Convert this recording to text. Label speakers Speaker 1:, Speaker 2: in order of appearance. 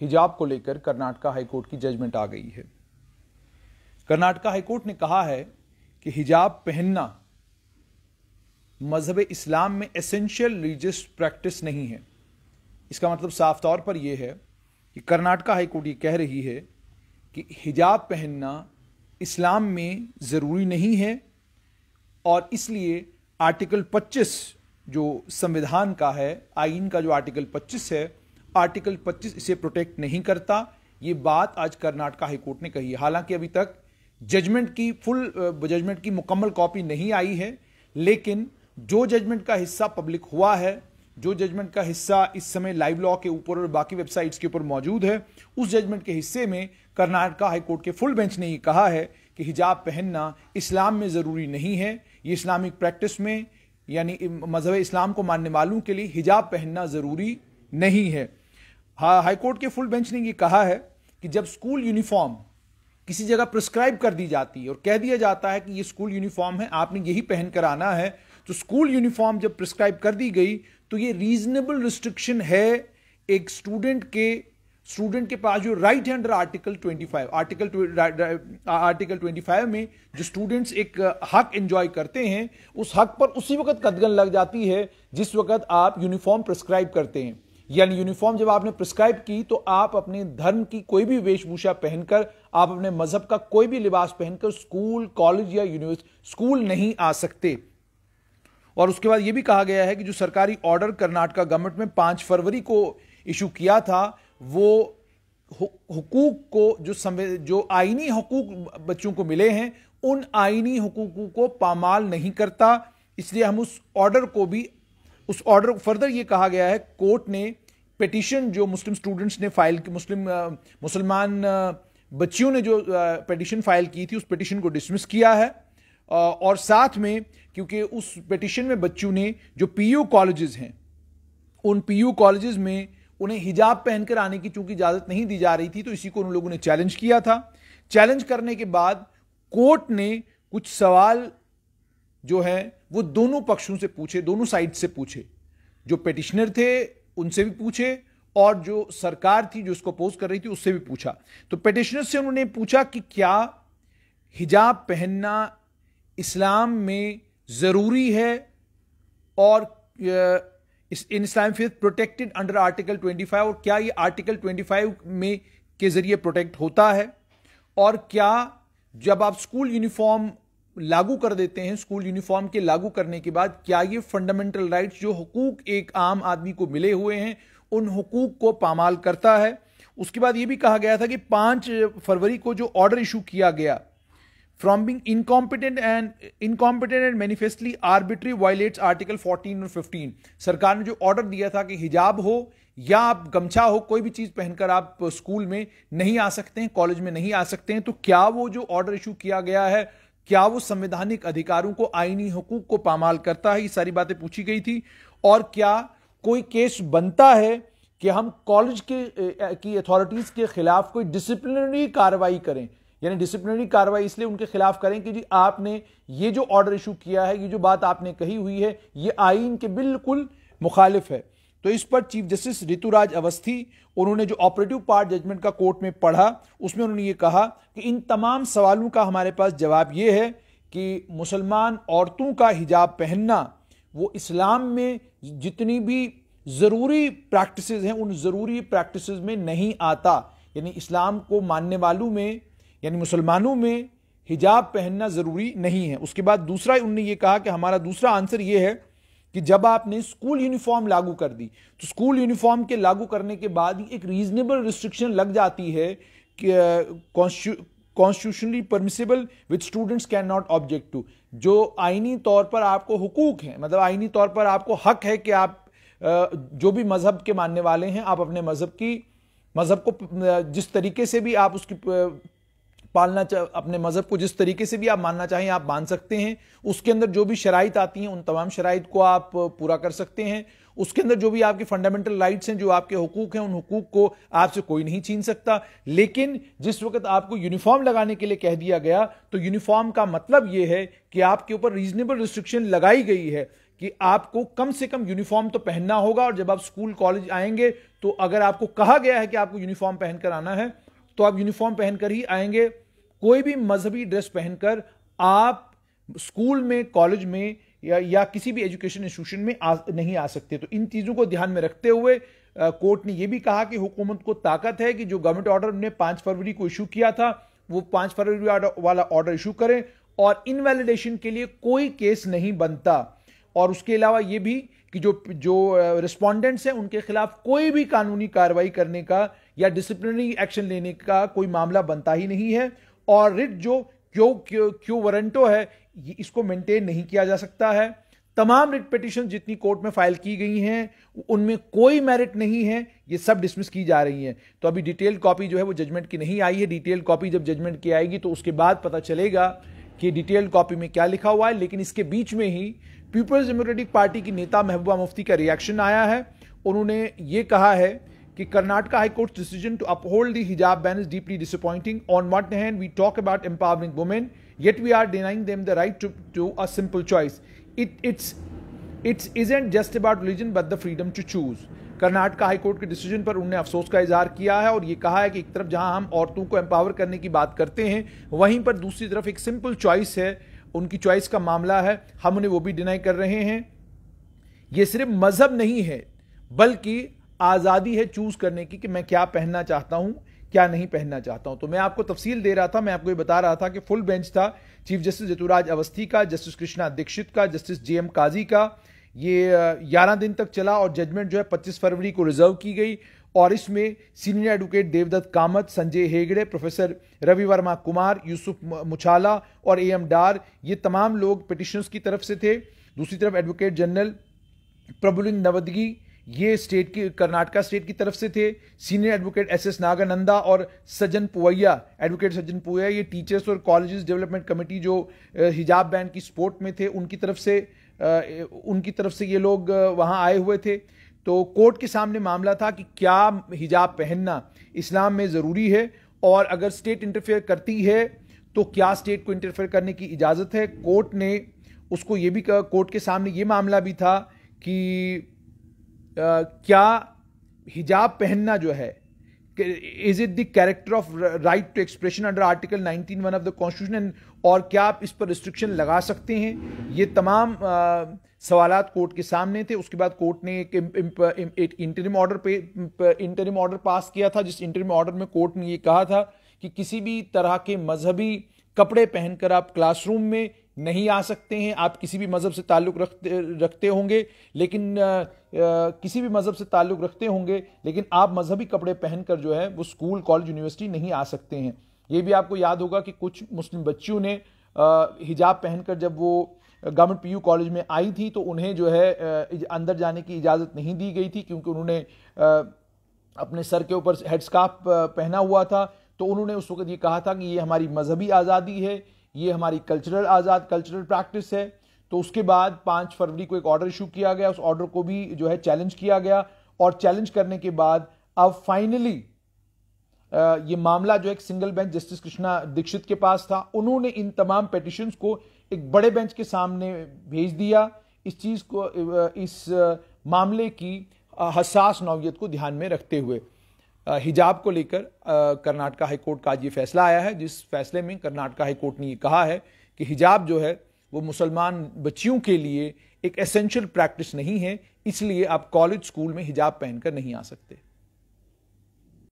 Speaker 1: हिजाब को लेकर कर्नाटका हाईकोर्ट की जजमेंट आ गई है कर्नाटका हाईकोर्ट ने कहा है कि हिजाब पहनना मजहब इस्लाम में एसेंशियल रिलीजियस प्रैक्टिस नहीं है इसका मतलब साफ तौर पर यह है कि कर्नाटका हाईकोर्ट ये कह रही है कि हिजाब पहनना इस्लाम में ज़रूरी नहीं है और इसलिए आर्टिकल 25 जो संविधान का है आइन का जो आर्टिकल 25 है आर्टिकल 25 इसे प्रोटेक्ट नहीं करता ये बात आज कर्नाटका हाईकोर्ट ने कही हालांकि अभी तक जजमेंट की फुल जजमेंट की मुकम्मल कॉपी नहीं आई है लेकिन जो जजमेंट का हिस्सा पब्लिक हुआ है जो जजमेंट का हिस्सा इस समय लाइव लॉ के ऊपर और बाकी वेबसाइट्स के ऊपर मौजूद है उस जजमेंट के हिस्से में कर्नाटका हाईकोर्ट के फुल बेंच ने ये कहा है कि हिजाब पहनना इस्लाम में ज़रूरी नहीं है ये इस्लामिक प्रैक्टिस में यानी मजहब इस्लाम को मानने वालों के लिए हिजाब पहनना ज़रूरी नहीं है हाँ हाईकोर्ट के फुल बेंच ने ये कहा है कि जब स्कूल यूनिफॉर्म किसी जगह प्रिस्क्राइब कर दी जाती है और कह दिया जाता है कि ये स्कूल यूनिफॉर्म है आपने यही पहन कर आना है तो स्कूल यूनिफॉर्म जब प्रिस्क्राइब कर दी गई तो ये रीजनेबल रिस्ट्रिक्शन है एक स्टूडेंट के स्टूडेंट के पास जो राइट है अंडर आर्टिकल 25 आर्टिकल आर्टिकल 25 में जो स्टूडेंट्स एक हक uh, एंजॉय करते हैं उस हक पर उसी वक्त कदगन लग जाती है जिस वक्त आप यूनिफॉर्म प्रिस्क्राइब करते हैं यानी यूनिफॉर्म जब आपने प्रिस्क्राइब की तो आप अपने धर्म की कोई भी वेशभूषा पहनकर आप अपने मजहब का कोई भी लिबास पहनकर स्कूल कॉलेज या यूनिवर्सिटी स्कूल नहीं आ सकते और उसके बाद यह भी कहा गया है कि जो सरकारी ऑर्डर कर्नाटका गवर्नमेंट में पांच फरवरी को इशू किया था वो हुकूक को जो जो आईनी हकूक बच्चों को मिले हैं उन आईनी हकूकों को पामाल नहीं करता इसलिए हम उस ऑर्डर को भी उस ऑर्डर फर्दर ये कहा गया है कोर्ट ने पिटिशन जो मुस्लिम स्टूडेंट्स ने फाइल की मुस्लिम मुसलमान बच्चियों ने जो पटिशन फाइल की थी उस पिटिशन को डिसमिस किया है और साथ में क्योंकि उस पिटिशन में बच्चों ने जो पीयू कॉलेजेस हैं उन पीयू कॉलेजेस में उन्हें हिजाब पहनकर आने की चूंकि इजाज़त नहीं दी जा रही थी तो इसी को उन लोगों ने चैलेंज किया था चैलेंज करने के बाद कोर्ट ने कुछ सवाल जो है वो दोनों पक्षों से पूछे दोनों साइड से पूछे जो पेटिशनर थे उनसे भी पूछे और जो सरकार थी जो उसको अपोज कर रही थी उससे भी पूछा तो पेटिशनर से उन्होंने पूछा कि क्या हिजाब पहनना इस्लाम में ज़रूरी है और इन इस्लाम फिर प्रोटेक्टेड अंडर आर्टिकल 25 और क्या ये आर्टिकल 25 में के ज़रिए प्रोटेक्ट होता है और क्या जब आप स्कूल यूनिफॉर्म लागू कर देते हैं स्कूल यूनिफॉर्म के लागू करने के बाद क्या ये फंडामेंटल राइट्स जो हकूक एक आम आदमी को मिले हुए हैं उन हकूक को पामाल करता है उसके बाद ये भी कहा गया था कि पांच फरवरी को जो ऑर्डर इशू किया गया from being incompetent and incompetent and manifestly arbitrary violates article 14 और 15 सरकार ने जो ऑर्डर दिया था कि हिजाब हो या आप गमछा हो कोई भी चीज पहनकर आप स्कूल में नहीं आ सकते हैं कॉलेज में नहीं आ सकते हैं तो क्या वो जो ऑर्डर इशू किया गया है क्या वो संवैधानिक अधिकारों को आईनी हकूक को पामाल करता है ये सारी बातें पूछी गई थी और क्या कोई केस बनता है कि हम कॉलेज के की अथॉरिटीज के खिलाफ कोई डिसिप्लिनरी कार्रवाई करें यानी डिसिप्लिनरी कार्रवाई इसलिए उनके खिलाफ करें कि जी आपने ये जो ऑर्डर इशू किया है ये जो बात आपने कही हुई है ये आइन के बिल्कुल मुखालिफ है तो इस पर चीफ जस्टिस ऋतुराज अवस्थी उन्होंने जो ऑपरेटिव पार्ट जजमेंट का कोर्ट में पढ़ा उसमें उन्होंने ये कहा कि इन तमाम सवालों का हमारे पास जवाब ये है कि मुसलमान औरतों का हिजाब पहनना वो इस्लाम में जितनी भी ज़रूरी प्रैक्टिस हैं उन ज़रूरी प्रैक्टिस में नहीं आता यानी इस्लाम को मानने वालों में यानी मुसलमानों में हिजाब पहनना ज़रूरी नहीं है उसके बाद दूसरा उनने ये कहा कि हमारा दूसरा आंसर ये है कि जब आपने स्कूल यूनिफॉर्म लागू कर दी तो स्कूल यूनिफॉर्म के लागू करने के बाद एक रीजनेबल रिस्ट्रिक्शन लग जाती है कि constitutionally permissible with students can not object to जो आइनी तौर पर आपको हुकूक है मतलब आइनी तौर पर आपको हक है कि आप जो भी मजहब के मानने वाले हैं आप अपने मजहब की मजहब को जिस तरीके से भी आप उसकी पालना अपने मज़हब को जिस तरीके से भी आप मानना चाहें आप मान सकते हैं उसके अंदर जो भी शराइत आती हैं उन तमाम शराइत को आप पूरा कर सकते हैं उसके अंदर जो भी आपके फंडामेंटल राइट्स हैं जो आपके हकूक हैं उन हकूक को आपसे कोई नहीं छीन सकता लेकिन जिस वक्त आपको यूनिफॉर्म लगाने के लिए कह दिया गया तो यूनिफॉर्म का मतलब यह है कि आपके ऊपर रीजनेबल रिस्ट्रिक्शन लगाई गई है कि आपको कम से कम यूनिफॉर्म तो पहनना होगा और जब आप स्कूल कॉलेज आएंगे तो अगर आपको कहा गया है कि आपको यूनिफॉर्म पहनकर आना है तो आप यूनिफॉर्म पहनकर ही आएंगे कोई भी मजहबी ड्रेस पहनकर आप स्कूल में कॉलेज में या, या किसी भी एजुकेशन इंस्टीट्यूशन में आ, नहीं आ सकते तो इन चीज़ों को ध्यान में रखते हुए कोर्ट ने यह भी कहा कि हुकूमत को ताकत है कि जो गवर्नमेंट ऑर्डर ने पाँच फरवरी को इशू किया था वो पाँच फरवरी वाला ऑर्डर इशू करें और इनवैलिडेशन के लिए कोई केस नहीं बनता और उसके अलावा ये भी कि जो जो रिस्पॉन्डेंट्स हैं उनके खिलाफ कोई भी कानूनी कार्रवाई करने का या डिसिप्लिनरी एक्शन लेने का कोई मामला बनता ही नहीं है और रिट जो क्यों क्यों वारंटो वरंटो है इसको मेंटेन नहीं किया जा सकता है तमाम रिट पिटिशन जितनी कोर्ट में फाइल की गई हैं उनमें कोई मेरिट नहीं है ये सब डिसमिस की जा रही हैं तो अभी डिटेल कॉपी जो है वो जजमेंट की नहीं आई है डिटेल कॉपी जब जजमेंट की आएगी तो उसके बाद पता चलेगा कि डिटेल कॉपी में क्या लिखा हुआ है लेकिन इसके बीच में ही पीपल्स डेमोक्रेटिक पार्टी की नेता महबूबा मुफ्ती का रिएक्शन आया है उन्होंने ये कहा है कि Karnataka high court decision to uphold the हिजाब ban is deeply disappointing on one hand we talk about empowering women yet we are denying them the right to to a simple choice it it's it's is and just about religion but the freedom to choose Karnataka high court के decision पर उन्होंने अफसोस का इजहार किया है और ये कहा है कि एक तरफ जहां हम औरतों को एम्पावर करने की बात करते हैं वहीं पर दूसरी तरफ एक सिंपल चॉइस है उनकी चॉइस का मामला है हम उन्हें वो भी डिनाई कर रहे हैं ये सिर्फ मजहब नहीं है बल्कि आज़ादी है चूज़ करने की कि मैं क्या पहनना चाहता हूँ क्या नहीं पहनना चाहता हूं तो मैं आपको तफसील दे रहा था मैं आपको ये बता रहा था कि फुल बेंच था चीफ जस्टिस जतुराज अवस्थी का जस्टिस कृष्णा दीक्षित का जस्टिस जे एम काजी का ये uh, ग्यारह दिन तक चला और जजमेंट जो है पच्चीस फरवरी को रिजर्व की गई और इसमें senior advocate Devadatt Kamat Sanjay Hegde professor Ravi Varma Kumar Yusuf Muchhala और ए एम डार ये तमाम लोग पिटिशनर्स की तरफ से थे दूसरी तरफ एडवोकेट जनरल प्रबुलिन नवदगी ये स्टेट की कर्नाटका स्टेट की तरफ से थे senior advocate S S Nagananda और सज्जन पुवैया एडवोकेट सज्जन पुवैया ये टीचर्स और कॉलेजेस डेवलपमेंट कमेटी जो हिजाब बैन की सपोर्ट में थे उनकी तरफ से उनकी तरफ से ये लोग वहाँ आए हुए थे तो कोर्ट के सामने मामला था कि क्या हिजाब पहनना इस्लाम में ज़रूरी है और अगर स्टेट इंटरफेयर करती है तो क्या स्टेट को इंटरफेयर करने की इजाज़त है कोर्ट ने उसको ये भी कोर्ट के सामने ये मामला भी था कि क्या हिजाब पहनना जो है is it the character of right to expression under article 19 one of the constitution और क्या आप इस पर रिस्ट्रिक्शन लगा सकते हैं ये तमाम सवाल कोर्ट के सामने थे उसके बाद कोर्ट ने एक, इंटरिम ऑर्डर पे इंटरिम ऑर्डर पास किया था जिस इंटरिम ऑर्डर में कोर्ट ने ये कहा था कि किसी भी तरह के मजहबी कपड़े पहनकर आप क्लासरूम में नहीं आ सकते हैं आप किसी भी मज़हब से ताल्लुक़ रखते रखते होंगे लेकिन आ, आ, किसी भी मज़हब से ताल्लुक़ रखते होंगे लेकिन आप मज़हबी कपड़े पहनकर जो है वो स्कूल कॉलेज यूनिवर्सिटी नहीं आ सकते हैं ये भी आपको याद होगा कि कुछ मुस्लिम बच्चियों ने आ, हिजाब पहनकर जब वो गवर्नमेंट पीयू कॉलेज में आई थी तो उन्हें जो है अंदर जाने की इजाज़त नहीं दी गई थी क्योंकि उन्होंने अपने सर के ऊपर हेडस्काफ पहना हुआ था तो उन्होंने उस वक्त ये कहा था कि ये हमारी मजहबी आज़ादी है ये हमारी कल्चरल आज़ाद कल्चरल प्रैक्टिस है तो उसके बाद पाँच फरवरी को एक ऑर्डर इशू किया गया उस ऑर्डर को भी जो है चैलेंज किया गया और चैलेंज करने के बाद अब फाइनली ये मामला जो एक single bench justice Krishna Dixit के पास था उन्होंने इन तमाम पिटिशंस को एक बड़े बेंच के सामने भेज दिया इस चीज़ को इस मामले की हसास नौीयत को ध्यान में रखते हुए हिजाब को लेकर कर्नाटका हाईकोर्ट का आज ये फैसला आया है जिस फैसले में कर्नाटका हाईकोर्ट ने ये कहा है कि हिजाब जो है वो मुसलमान बच्चियों के लिए एक एसेंशियल प्रैक्टिस नहीं है इसलिए आप कॉलेज स्कूल में हिजाब पहनकर नहीं आ सकते